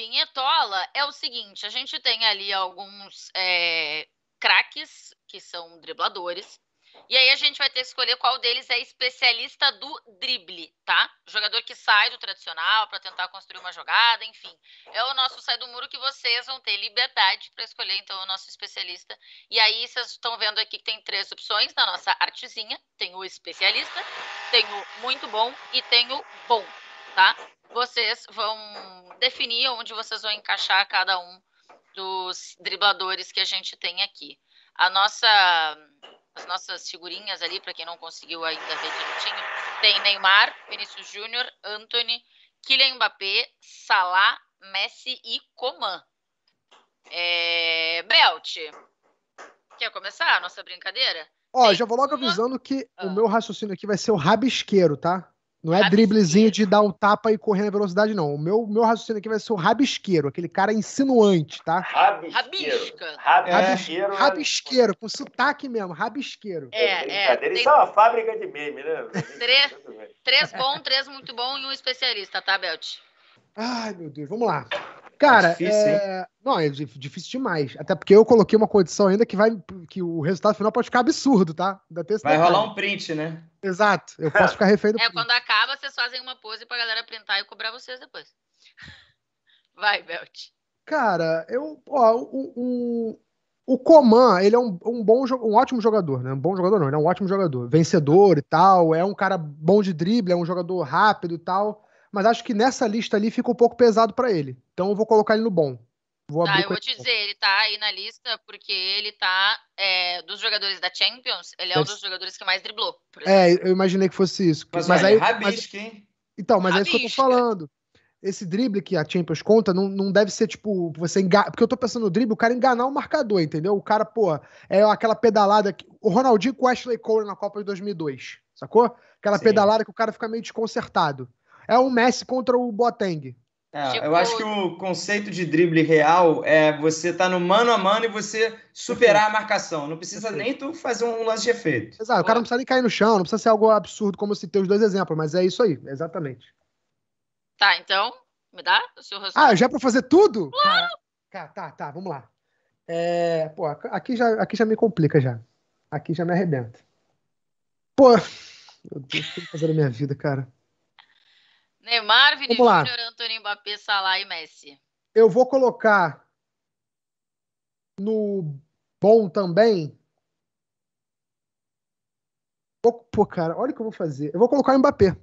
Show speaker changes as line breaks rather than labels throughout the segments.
Vinhetola é o seguinte: a gente tem ali alguns é, craques, que são dribladores, e aí a gente vai ter que escolher qual deles é especialista do drible, tá? Jogador que sai do tradicional para tentar construir uma jogada, enfim. É o nosso sai do muro que vocês vão ter liberdade para escolher, então, o nosso especialista. E aí vocês estão vendo aqui que tem três opções na nossa artezinha: tem o especialista, tem o muito bom e tem o bom tá? Vocês vão definir onde vocês vão encaixar cada um dos dribladores que a gente tem aqui. A nossa, as nossas figurinhas ali, para quem não conseguiu ainda ver direitinho, tem Neymar, Vinícius Júnior, Anthony, Kylian Mbappé, Salah, Messi e Coman. É... Belt, quer começar a nossa brincadeira?
Ó, tem já vou logo uma... avisando que ah. o meu raciocínio aqui vai ser o rabisqueiro, tá? Não é driblezinho de dar o um tapa e correr na velocidade, não. O meu, meu raciocínio aqui vai ser o rabisqueiro, aquele cara insinuante, tá? Rabisqueiro.
Rabisca. Rabisqueiro. É,
rabisqueiro, com sotaque mesmo, rabisqueiro. É, é. Tem... é uma
fábrica de meme, né?
Três, três bom, três muito bom e um especialista, tá, Belt?
Ai, meu Deus, vamos lá. Cara, é difícil, é... não, é difícil demais. Até porque eu coloquei uma condição ainda que vai que o resultado final pode ficar absurdo, tá? Vai rolar um print, né? Exato, eu posso ficar refém do É,
quando acaba, vocês fazem uma pose pra galera printar e cobrar vocês depois. Vai, Belt.
Cara, eu. Ó, o, o, o Coman, ele é um, um bom um ótimo jogador, né? Um bom jogador não, ele é um ótimo jogador. Vencedor e tal, é um cara bom de drible, é um jogador rápido e tal. Mas acho que nessa lista ali fica um pouco pesado para ele. Então eu vou colocar ele no bom. Vou abrir tá, eu vou te dizer,
ele tá aí na lista porque ele tá, é, dos jogadores da Champions, ele é um dos jogadores que mais driblou.
É, eu imaginei que fosse isso. Mas, mas aí. mas, hein? Então, mas é isso que eu tô falando. Esse drible que a Champions conta não, não deve ser tipo. você enga... Porque eu tô pensando no drible, o cara enganar o marcador, entendeu? O cara, pô, é aquela pedalada. Que... O Ronaldinho com o Ashley Cole na Copa de 2002, sacou? Aquela Sim. pedalada que o cara fica meio desconcertado. É o Messi contra o Boateng,
é, Eu tipo acho que o conceito de drible real é você tá no mano a mano e você superar a marcação. Não precisa nem tu fazer um lance de efeito.
Exato, o cara não precisa nem cair no chão, não precisa ser algo absurdo como se citei os dois exemplos, mas é isso aí, exatamente.
Tá, então, me dá o seu resultado. Ah, já é pra fazer tudo?
Claro! Tá, tá, tá vamos lá. É, pô, aqui já, aqui já me complica já. Aqui já me arrebenta. Pô, meu Deus, o que eu tô fazendo na minha vida, cara?
Neymar, Vini Júnior, Antônio Mbappé, Salah e Messi.
Eu vou colocar no bom também. Pô, cara, olha o que eu vou fazer. Eu vou colocar o Mbappé.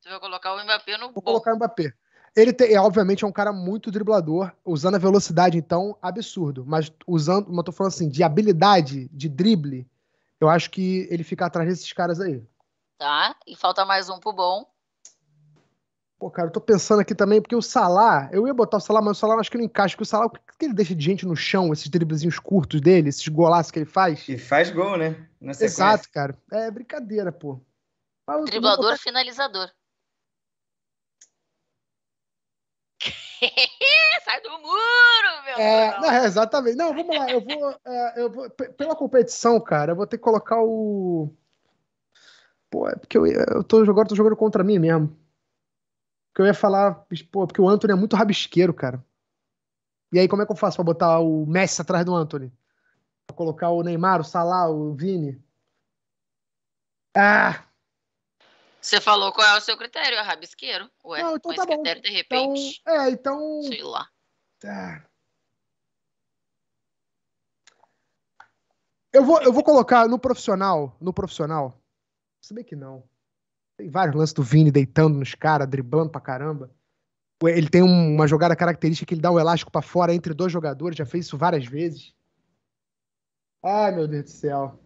Você vai colocar o Mbappé no vou bom. Vou colocar o Mbappé. Ele tem, é, obviamente é um cara muito driblador, usando a velocidade, então, absurdo. Mas usando, mas tô falando assim, de habilidade, de drible, eu acho que ele fica atrás desses caras aí.
Tá, e falta mais um pro bom.
Pô, cara, eu tô pensando aqui também, porque o Salah, eu ia botar o Salah, mas o Salah acho que não encaixa, porque o Salah, o que ele deixa de gente no chão, esses driblezinhos curtos dele, esses golaços que ele faz? E faz gol, né? Exato, cara. É brincadeira, pô. Mas Driblador, botar...
finalizador. Sai do muro,
meu é, não, é, Exatamente. Não, vamos lá. Eu vou, é, eu vou. Pela competição, cara, eu vou ter que colocar o. Pô, é porque eu, eu tô, agora tô jogando contra mim mesmo. Porque eu ia falar, pô, porque o Anthony é muito rabisqueiro, cara. E aí, como é que eu faço pra botar o Messi atrás do Anthony? Pra colocar o Neymar, o Salah, o Vini? Ah!
Você falou qual é o seu critério, é rabisqueiro?
Ué, Não, então tá bom. critério, então, de repente. Então, é, então. Sei lá. Tá. Eu vou, eu vou colocar no profissional, no profissional. Se bem que não. Tem vários lances do Vini deitando nos caras, driblando pra caramba. Ele tem uma jogada característica que ele dá o elástico para fora entre dois jogadores, já fez isso várias vezes. Ai, meu Deus do céu.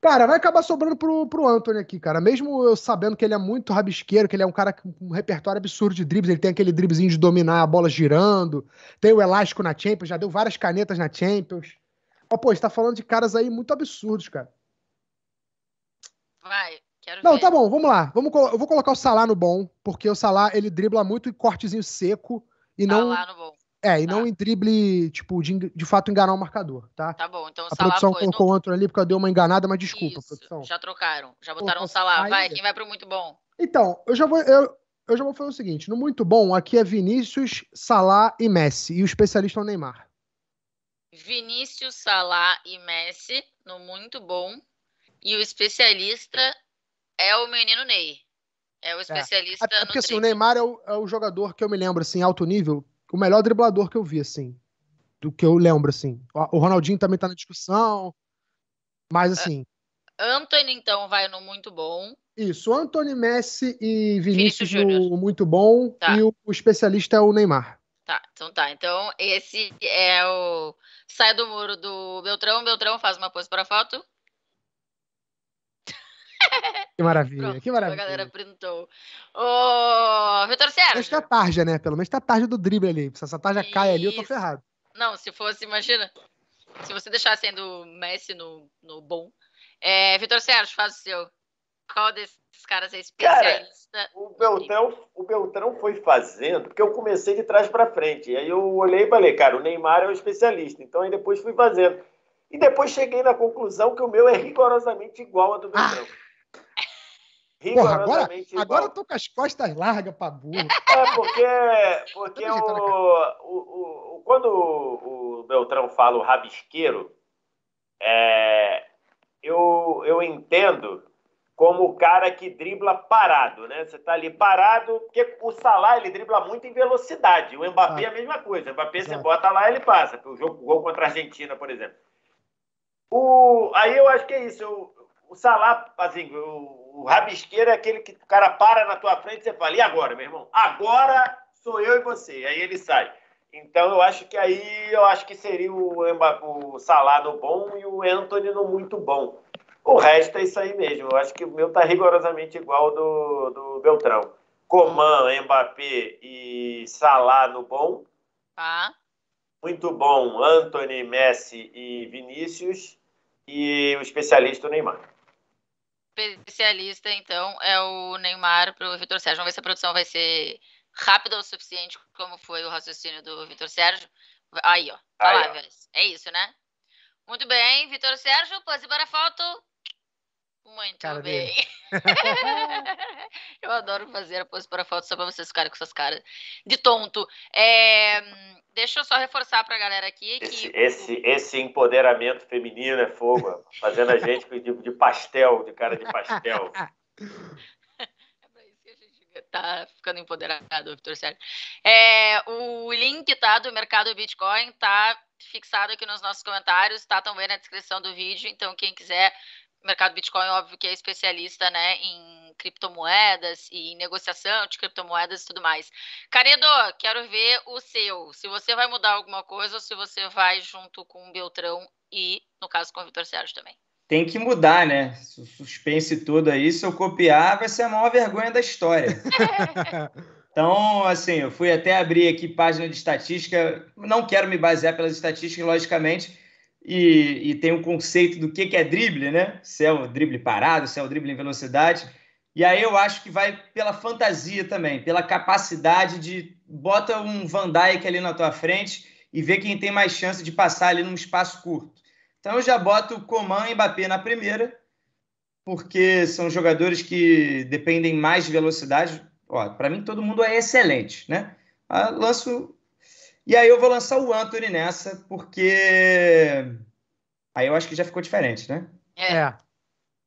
Cara, vai acabar sobrando pro, pro Anthony aqui, cara. Mesmo eu sabendo que ele é muito rabisqueiro, que ele é um cara com um repertório absurdo de dribles, ele tem aquele driblezinho de dominar a bola girando, tem o elástico na Champions, já deu várias canetas na Champions. Mas, pô, você tá falando de caras aí muito absurdos, cara.
Vai, Quero
não, ver. tá bom, vamos lá. Vamos, eu vou colocar o Salah no bom, porque o Salah ele dribla muito em cortezinho seco e não. no bom. É, e tá. não em drible, tipo, de, de fato enganar o marcador, tá? Tá
bom, então o Salah A produção foi, colocou outro o
Antônio ali porque eu dei uma enganada, mas desculpa, Isso,
produção. Já trocaram, já botaram o Salah. Vai, é. quem vai pro muito bom?
Então, eu já vou. Eu, eu já vou fazer o seguinte: no muito bom, aqui é Vinícius, Salah e Messi. E o especialista é o Neymar.
Vinícius, Salah e Messi, no muito bom. E o especialista é o menino Ney.
É o é. especialista é, é. Porque, no assim, o Neymar é o, é o, jogador que eu me lembro, assim, alto nível, o melhor driblador que eu vi, assim. Do que eu lembro, assim. O, Ronaldinho também tá na discussão. Mas, assim. Uh,
Anthony, então, vai no muito bom.
Isso, Anthony Messi e Vinícius, Vinícius no muito bom. Tá. E o, o especialista é o Neymar. Tá,
então tá. Então, esse é o. Sai do muro do Beltrão. Beltrão faz uma pose para foto.
Que maravilha, Pronto, que maravilha. A galera
printou. Ô, Vitor Sérgio. Mas tá
tarja, né? Pelo menos tá tarja do drible ali. Se essa tarja Isso. cai ali, eu tô ferrado.
Não, se fosse, imagina. Se você deixasse sendo o Messi no, no bom. É, Vitor Sérgio, faz o seu. Qual desses caras é especialista? Cara,
o, Beltrão, o Beltrão foi fazendo, porque eu comecei de trás para frente. Aí eu olhei e falei, cara, o Neymar é um especialista. Então aí depois fui fazendo. E depois cheguei na conclusão que o meu é rigorosamente igual ao do ah, Beltrão. Ah.
Porra, agora, agora eu tô com as costas largas pra burro.
É, porque, porque o, o, o, quando o Beltrão fala o rabisqueiro, é, eu, eu entendo como o cara que dribla parado, né? Você tá ali parado, porque o Salah ele dribla muito em velocidade. O Mbappé ah, é a ah. mesma coisa. O Mbappé exato. você bota lá ele passa. O jogo gol contra a Argentina, por exemplo. O, aí eu acho que é isso. Eu, o Salah, assim, o, o rabisqueiro é aquele que o cara para na tua frente e você fala, e agora, meu irmão? Agora sou eu e você. Aí ele sai. Então eu acho que aí eu acho que seria o, o Salah no bom e o Anthony no muito bom. O resto é isso aí mesmo. Eu acho que o meu tá rigorosamente igual do, do Beltrão. Coman, Mbappé e Salah no bom. Tá. Muito bom, Anthony, Messi e Vinícius. E o especialista Neymar
especialista, então, é o Neymar para o Vitor Sérgio. Vamos ver se a produção vai ser rápida o suficiente, como foi o raciocínio do Vitor Sérgio. Aí, ó. Tá Aí, ó. É isso, né? Muito bem, Vitor Sérgio, pose para a foto. Muito Cara bem. Eu adoro fazer a pose para foto só para vocês ficarem com essas caras de tonto. É, deixa eu só reforçar para a galera aqui que...
Esse, esse, esse, empoderamento feminino é fogo, fazendo a gente de, tipo de pastel, de cara de pastel.
É tá ficando empoderado, Vitor Sérgio. É, o link tá, do mercado Bitcoin tá fixado aqui nos nossos comentários, tá também na descrição do vídeo. Então, quem quiser mercado Bitcoin, óbvio que é especialista, né, em criptomoedas e em negociação de criptomoedas e tudo mais. Caredo, quero ver o seu. Se você vai mudar alguma coisa ou se você vai junto com o Beltrão e, no caso, com o Vitor Sérgio também.
Tem que mudar, né? Suspense tudo aí. Se eu copiar, vai ser a maior vergonha da história. Então, assim, eu fui até abrir aqui página de estatística. Não quero me basear pelas estatísticas, logicamente, e, e tem um conceito do que, que é drible, né? Se é o drible parado, se é o drible em velocidade. E aí eu acho que vai pela fantasia também, pela capacidade de bota um Van Dijk ali na tua frente e vê quem tem mais chance de passar ali num espaço curto. Então eu já boto Coman e Mbappé na primeira, porque são jogadores que dependem mais de velocidade. para mim todo mundo é excelente, né? Eu ah, lanço e aí eu vou lançar o Anthony nessa, porque. Aí eu acho que já ficou diferente, né? É. é.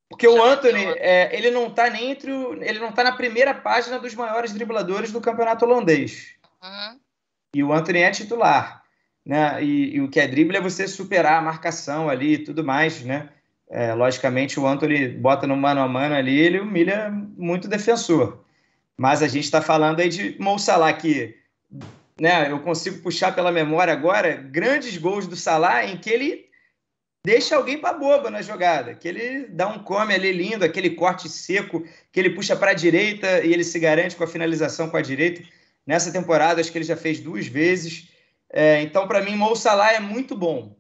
Porque o Anthony, é, ele não tá nem entre o, ele não tá na primeira página dos maiores dribladores do campeonato holandês. Uhum. E o Anthony é titular, né? E, e, o que é drible é você superar a marcação ali e tudo mais, né? É, logicamente o Anthony bota no mano a mano ali, ele humilha muito o defensor. Mas a gente está falando aí de Moussa Salah que né, eu consigo puxar pela memória agora grandes gols do Salah em que ele deixa alguém para boba na jogada, que ele dá um come ali lindo, aquele corte seco, que ele puxa para a direita e ele se garante com a finalização com a direita. Nessa temporada, acho que ele já fez duas vezes. É, então, para mim, Mo Salah é muito bom.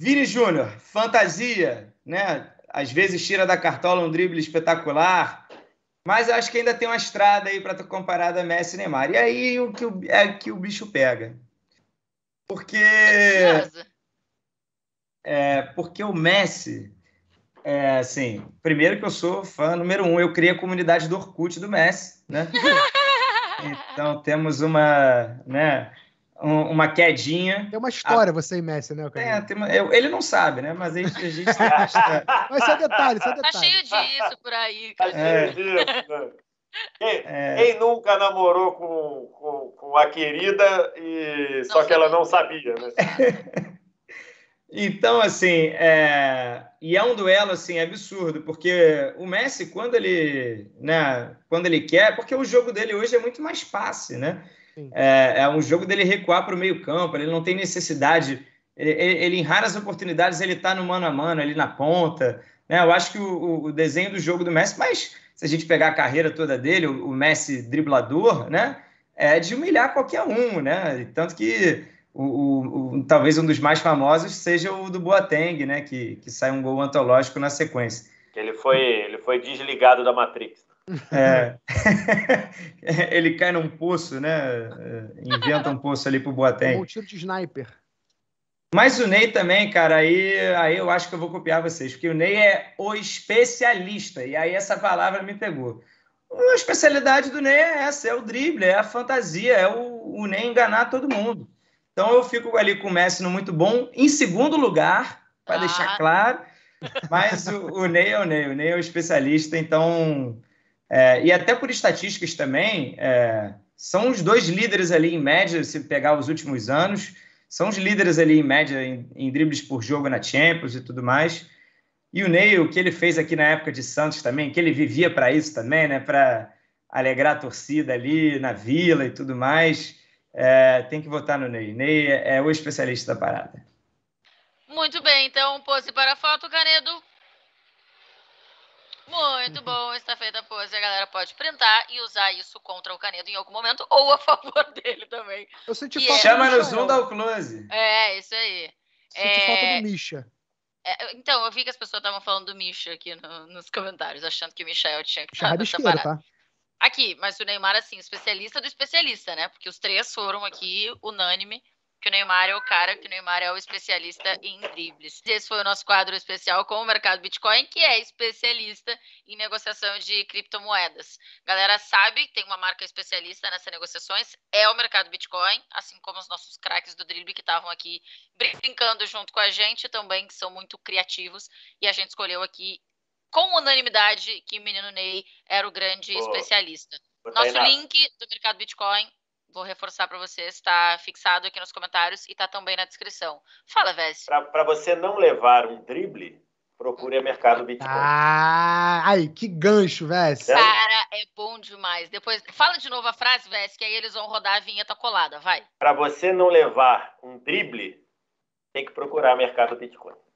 Vini Júnior, fantasia, né? Às vezes tira da cartola um drible espetacular, mas acho que ainda tem uma estrada aí para tu comparado a Messi e Neymar. E aí o que o, é que o bicho pega. Porque. É, porque o Messi, é, assim, primeiro que eu sou fã número um, eu criei a comunidade do Orkut do Messi, né? Então temos uma, né? uma quedinha. Tem uma história, a... você e Messi, né? É, uma... ele não sabe, né? Mas a gente, a gente acha. Mas isso é detalhe, isso é tá
detalhe. Tá cheio disso por aí. Tá
é.
Quem, é. quem, nunca namorou com, com, com a querida e não só que ela não sabia, né?
então, assim, é... e é um duelo assim absurdo, porque o Messi quando ele, né, quando ele quer, porque o jogo dele hoje é muito mais passe, né? É, é, um jogo dele recuar para o meio-campo, ele não tem necessidade. Ele, ele, ele, em raras oportunidades, ele está no mano a mano, ali na ponta. Né? Eu acho que o, o, desenho do jogo do Messi, mas se a gente pegar a carreira toda dele, o, o Messi driblador, né? É de humilhar qualquer um, né? Tanto que o, o, o, talvez um dos mais famosos seja o do Boateng, né? Que, que sai um gol antológico na sequência.
Ele foi, ele foi desligado da
Matrix. É. ele cai num poço, né? É, inventa um poço ali pro Boateng. um
tiro de sniper.
Mas o Ney também, cara, aí, aí eu acho que eu vou copiar vocês, porque o Ney é o especialista, e aí essa palavra me pegou. A especialidade do Ney é essa, é o drible, é a fantasia, é o, o Ney enganar todo mundo. Então eu fico ali com o Messi no muito bom, em segundo lugar, para ah. deixar claro, mas o, o Ney é o Ney, o Ney é o especialista, então é, e até por estatísticas também, é, são os dois líderes ali em média, se pegar os últimos anos, são os líderes ali em média em, em dribles por jogo na Champions e tudo mais. E o Ney, o que ele fez aqui na época de Santos também, que ele vivia para isso também, né? Para alegrar a torcida ali na vila e tudo mais. É, tem que votar no Ney. Ney é o especialista da parada.
Muito bem, então, pose para a foto, Canedo. Muito bom, está feita a pose. A galera pode printar e usar isso contra o Canedo em algum momento ou a favor dele também. Eu senti falta. É... Chama no Zoom, da
close.
É, isso aí. Senti é... falta do é, Misha. É, então, eu vi que as pessoas estavam falando do Misha aqui no, nos comentários, achando que o misha tinha que falar dessa parada. Tá? Aqui, mas o Neymar, assim, especialista do especialista, né? Porque os três foram aqui unânime que o Neymar é o cara, que o Neymar é o especialista em dribles. Esse foi o nosso quadro especial com o mercado Bitcoin, que é especialista em negociação de criptomoedas. Galera sabe que tem uma marca especialista nessas negociações, é o mercado Bitcoin, assim como os nossos craques do drible que estavam aqui brincando junto com a gente também, que são muito criativos, e a gente escolheu aqui com unanimidade que o menino Ney era o grande Pô, especialista. Nosso link do mercado Bitcoin vou reforçar para vocês, está fixado aqui nos comentários e está também na descrição. Fala, Vés.
Para você não levar um drible, procure a Mercado Bitcoin.
Ah, aí que gancho, Vés. Cara,
é bom demais. Depois, fala de novo a frase, Vés, que aí eles vão rodar a vinheta colada, vai.
Para você não levar um drible, tem que procurar Mercado Bitcoin.